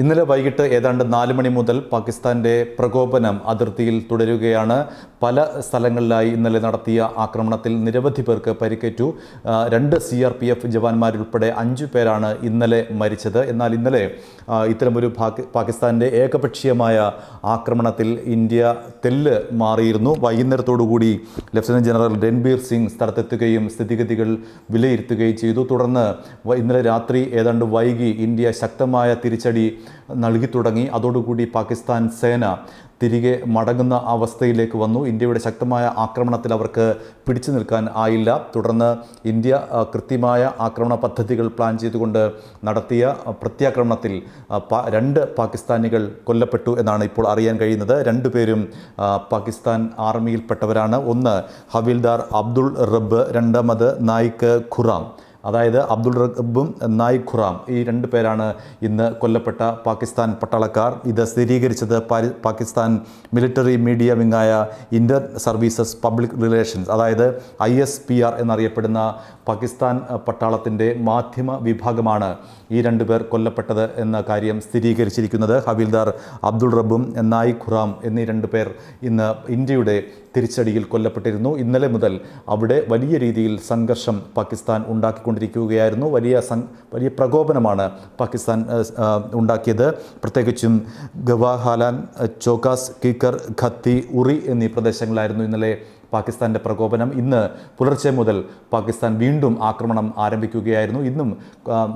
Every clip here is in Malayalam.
ഇന്നലെ വൈകിട്ട് ഏതാണ്ട് നാല് മണി മുതൽ പാകിസ്ഥാന്റെ പ്രകോപനം അതിർത്തിയിൽ തുടരുകയാണ് പല സ്ഥലങ്ങളിലായി ഇന്നലെ നടത്തിയ ആക്രമണത്തിൽ നിരവധി പേർക്ക് പരിക്കേറ്റു രണ്ട് സി ആർ പി എഫ് ജവാന്മാരുൾപ്പെടെ അഞ്ചു പേരാണ് ഇന്നലെ മരിച്ചത് എന്നാൽ ഇന്നലെ ഇത്തരമൊരു പാകിസ്ഥാന്റെ ഏകപക്ഷീയമായ ആക്രമണത്തിൽ ഇന്ത്യ തെല്ല് മാറിയിരുന്നു വൈകുന്നേരത്തോടുകൂടി ലഫ്റ്റനന്റ് ജനറൽ രൺബീർ സിംഗ് സ്ഥലത്തെത്തുകയും സ്ഥിതിഗതികൾ വിലയിരുത്തുകയും ചെയ്തു തുടർന്ന് ഇന്നലെ രാത്രി ഏതാണ്ട് വൈകി ഇന്ത്യ ശക്തമായ തിരിച്ചടി നൽകി തുടങ്ങി അതോടുകൂടി പാകിസ്ഥാൻ സേന തിരികെ മടങ്ങുന്ന അവസ്ഥയിലേക്ക് വന്നു ഇന്ത്യയുടെ ശക്തമായ ആക്രമണത്തിൽ അവർക്ക് പിടിച്ചു നിൽക്കാൻ ആയില്ല തുടർന്ന് ഇന്ത്യ കൃത്യമായ ആക്രമണ പദ്ധതികൾ പ്ലാൻ ചെയ്തുകൊണ്ട് നടത്തിയ പ്രത്യാക്രമണത്തിൽ രണ്ട് പാകിസ്ഥാനികൾ കൊല്ലപ്പെട്ടു എന്നാണ് ഇപ്പോൾ അറിയാൻ കഴിയുന്നത് രണ്ടുപേരും പാകിസ്ഥാൻ ആർമിയിൽപ്പെട്ടവരാണ് ഒന്ന് ഹവിൽദാർ അബ്ദുൾ റബ്ബ് രണ്ടാമത് നായിക് ഖുറാം അതായത് അബ്ദുൾ റബ്ബും നായി ഖുറാം ഈ രണ്ട് പേരാണ് ഇന്ന് കൊല്ലപ്പെട്ട പാകിസ്ഥാൻ പട്ടാളക്കാർ ഇത് സ്ഥിരീകരിച്ചത് പാകിസ്ഥാൻ മിലിറ്ററി മീഡിയ വിങ്ങായ ഇന്റർ സർവീസസ് പബ്ലിക് റിലേഷൻസ് അതായത് ഐ എസ് പി ആർ എന്നറിയപ്പെടുന്ന പാകിസ്ഥാൻ പട്ടാളത്തിൻ്റെ മാധ്യമ വിഭാഗമാണ് ഈ രണ്ടു പേർ കൊല്ലപ്പെട്ടത് എന്ന കാര്യം സ്ഥിരീകരിച്ചിരിക്കുന്നത് ഹവിൽദാർ അബ്ദുൾ റബ്ബും നായി ഖുറാം എന്നീ രണ്ട് പേർ ഇന്ന് ഇന്ത്യയുടെ തിരിച്ചടിയിൽ കൊല്ലപ്പെട്ടിരുന്നു ഇന്നലെ മുതൽ അവിടെ വലിയ രീതിയിൽ സംഘർഷം പാകിസ്ഥാൻ ഉണ്ടാക്കിക്കൊണ്ടിരിക്കുകയായിരുന്നു വലിയ വലിയ പ്രകോപനമാണ് പാകിസ്ഥാൻ ഉണ്ടാക്കിയത് പ്രത്യേകിച്ചും ഗവാഹാലാൻ ചോക്കാസ് കീക്കർ ഖത്തി ഉറി എന്നീ പ്രദേശങ്ങളായിരുന്നു ഇന്നലെ പാകിസ്ഥാന്റെ പ്രകോപനം ഇന്ന് പുലർച്ചെ മുതൽ പാകിസ്ഥാൻ വീണ്ടും ആക്രമണം ആരംഭിക്കുകയായിരുന്നു ഇന്നും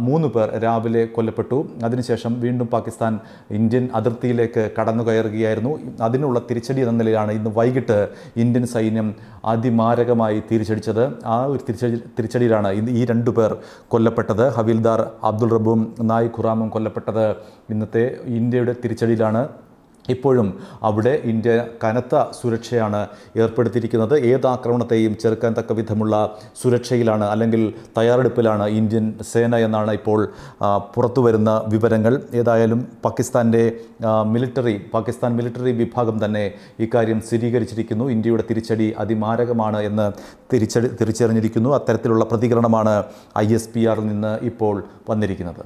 മൂന്ന് പേർ രാവിലെ കൊല്ലപ്പെട്ടു അതിനുശേഷം വീണ്ടും പാകിസ്ഥാൻ ഇന്ത്യൻ അതിർത്തിയിലേക്ക് കടന്നു കയറുകയായിരുന്നു അതിനുള്ള തിരിച്ചടി എന്ന നിലയിലാണ് ഇന്ന് വൈകിട്ട് ഇന്ത്യൻ സൈന്യം അതിമാരകമായി തിരിച്ചടിച്ചത് ആ ഒരു തിരിച്ചടി തിരിച്ചടിയിലാണ് ഇന്ന് ഈ രണ്ടു പേർ കൊല്ലപ്പെട്ടത് ഹവീൽദാർ അബ്ദുൾ റബും നായി ഖുറാമും കൊല്ലപ്പെട്ടത് ഇന്നത്തെ ഇന്ത്യയുടെ തിരിച്ചടിയിലാണ് ഇപ്പോഴും അവിടെ ഇന്ത്യ കനത്ത സുരക്ഷയാണ് ഏർപ്പെടുത്തിയിരിക്കുന്നത് ഏത് ആക്രമണത്തെയും ചെറുക്കാൻ തക്ക വിധമുള്ള സുരക്ഷയിലാണ് അല്ലെങ്കിൽ തയ്യാറെടുപ്പിലാണ് ഇന്ത്യൻ സേന എന്നാണ് ഇപ്പോൾ പുറത്തു വിവരങ്ങൾ ഏതായാലും പാകിസ്ഥാൻ്റെ മിലിറ്ററി പാകിസ്ഥാൻ മിലിറ്ററി വിഭാഗം തന്നെ ഇക്കാര്യം സ്ഥിരീകരിച്ചിരിക്കുന്നു ഇന്ത്യയുടെ തിരിച്ചടി അതിമാരകമാണ് എന്ന് തിരിച്ചടി തിരിച്ചറിഞ്ഞിരിക്കുന്നു അത്തരത്തിലുള്ള പ്രതികരണമാണ് ഐ നിന്ന് ഇപ്പോൾ വന്നിരിക്കുന്നത്